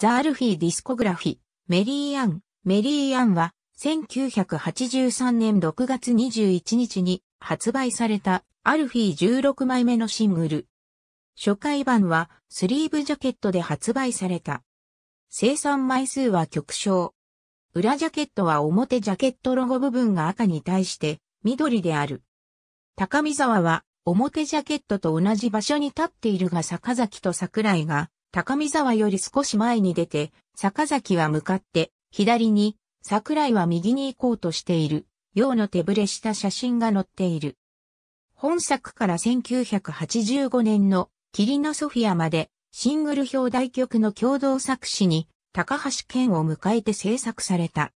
ザアルフィーディスコグラフィ、メリーアン、メリーアンは、1983年6月21日に発売されたアルフィー16枚目のシングル。初回版はスリーブジャケットで発売された。生産枚数は極小。裏ジャケットは表ジャケットロゴ部分が赤に対して緑である。高見沢は表ジャケットと同じ場所に立っているが坂崎と桜井が高見沢より少し前に出て、坂崎は向かって、左に、桜井は右に行こうとしている、ようの手ぶれした写真が載っている。本作から1985年の霧のソフィアまでシングル表題曲の共同作詞に高橋健を迎えて制作された。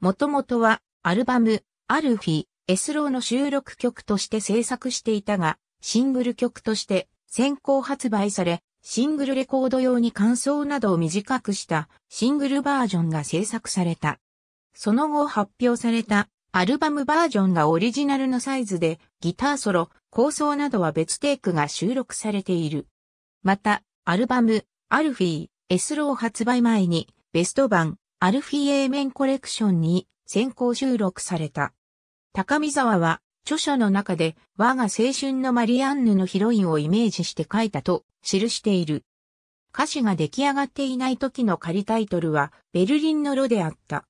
もともとはアルバムアルフィ、エスローの収録曲として制作していたがシングル曲として先行発売されシングルレコード用に感想などを短くしたシングルバージョンが制作された。その後発表されたアルバムバージョンがオリジナルのサイズでギターソロ、構想などは別テイクが収録されている。また、アルバム、アルフィー、エスロー発売前にベスト版、アルフィーメンコレクションに先行収録された。高見沢は著書の中で我が青春のマリアンヌのヒロインをイメージして書いたと記している。歌詞が出来上がっていない時の仮タイトルはベルリンの炉であった。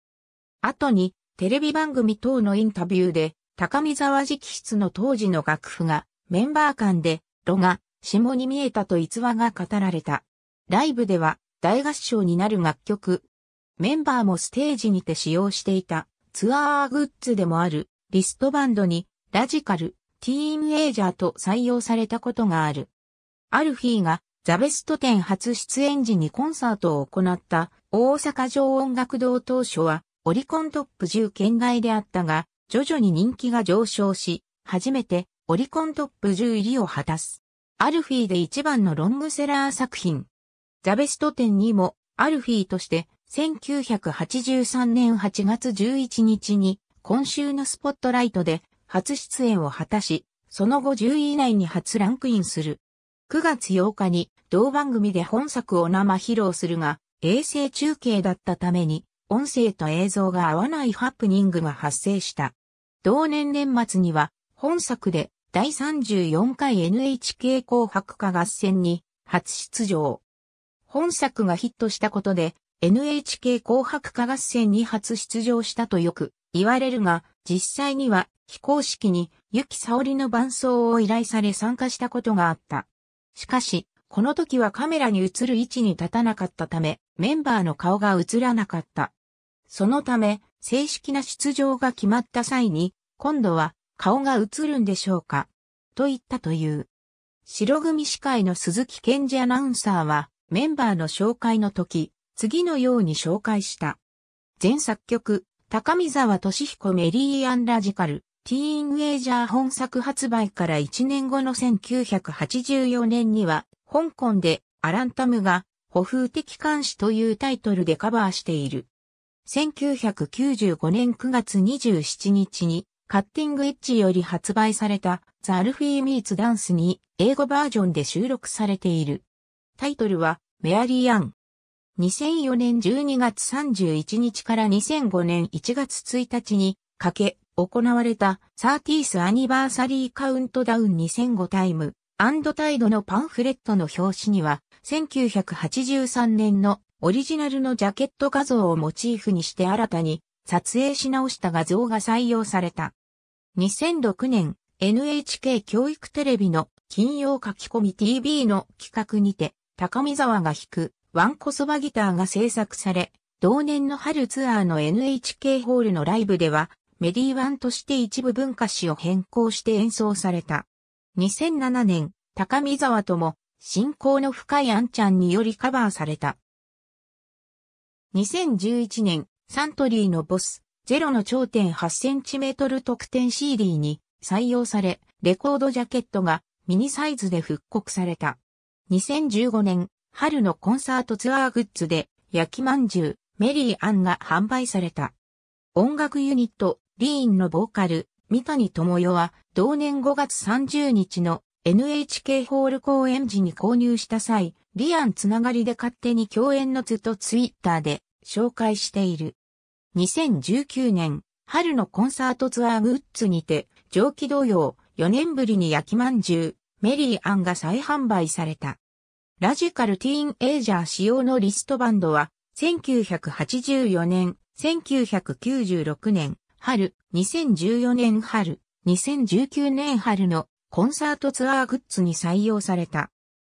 後にテレビ番組等のインタビューで高見沢直筆の当時の楽譜がメンバー間で炉が下に見えたと逸話が語られた。ライブでは大合唱になる楽曲。メンバーもステージにて使用していたツアーグッズでもあるリストバンドにラジカル、ティーンエイジャーと採用されたことがある。アルフィーがザベスト10初出演時にコンサートを行った大阪城音楽堂当初はオリコントップ10圏外であったが、徐々に人気が上昇し、初めてオリコントップ10入りを果たす。アルフィーで一番のロングセラー作品。ザベスト10にもアルフィーとして1983年8月11日に今週のスポットライトで初出演を果たし、その後10位以内に初ランクインする。9月8日に同番組で本作を生披露するが、衛星中継だったために、音声と映像が合わないハプニングが発生した。同年年末には、本作で第34回 NHK 紅白歌合戦に初出場。本作がヒットしたことで、NHK 紅白歌合戦に初出場したとよく言われるが、実際には非公式にユキサオリの伴奏を依頼され参加したことがあった。しかし、この時はカメラに映る位置に立たなかったため、メンバーの顔が映らなかった。そのため、正式な出場が決まった際に、今度は顔が映るんでしょうかと言ったという。白組司会の鈴木健二アナウンサーは、メンバーの紹介の時、次のように紹介した。全作曲、高見沢俊彦メリーアンラジカル、ティーンウェイジャー本作発売から1年後の1984年には、香港でアランタムが、歩風的監視というタイトルでカバーしている。1995年9月27日に、カッティングエッジより発売された、ザ・アルフィー・ミーツ・ダンスに、英語バージョンで収録されている。タイトルは、メアリー・アン、2004年12月31日から2005年1月1日にかけ行われたサーティースアニバーサリーカウントダウン2005タイムアンドタイドのパンフレットの表紙には1983年のオリジナルのジャケット画像をモチーフにして新たに撮影し直した画像が採用された。2006年 NHK 教育テレビの金曜書き込み TV の企画にて高見沢が弾くワンコそばギターが制作され、同年の春ツアーの NHK ホールのライブでは、メディーワンとして一部文化史を変更して演奏された。2007年、高見沢とも、信仰の深いアンちゃんによりカバーされた。2011年、サントリーのボス、ゼロの頂点 8cm 特典 CD に採用され、レコードジャケットがミニサイズで復刻された。2015年、春のコンサートツアーグッズで、焼きまんじゅう、メリーアンが販売された。音楽ユニット、リーンのボーカル、三谷智代は、同年5月30日の NHK ホール公演時に購入した際、リアンつながりで勝手に共演の図とツイッターで紹介している。2019年、春のコンサートツアーグッズにて、上記同様、4年ぶりに焼きまんじゅう、メリーアンが再販売された。ラジカルティーンエイジャー仕様のリストバンドは、1984年、1996年、春、2014年春、2019年春のコンサートツアーグッズに採用された。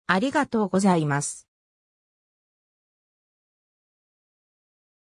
ありがとうございます。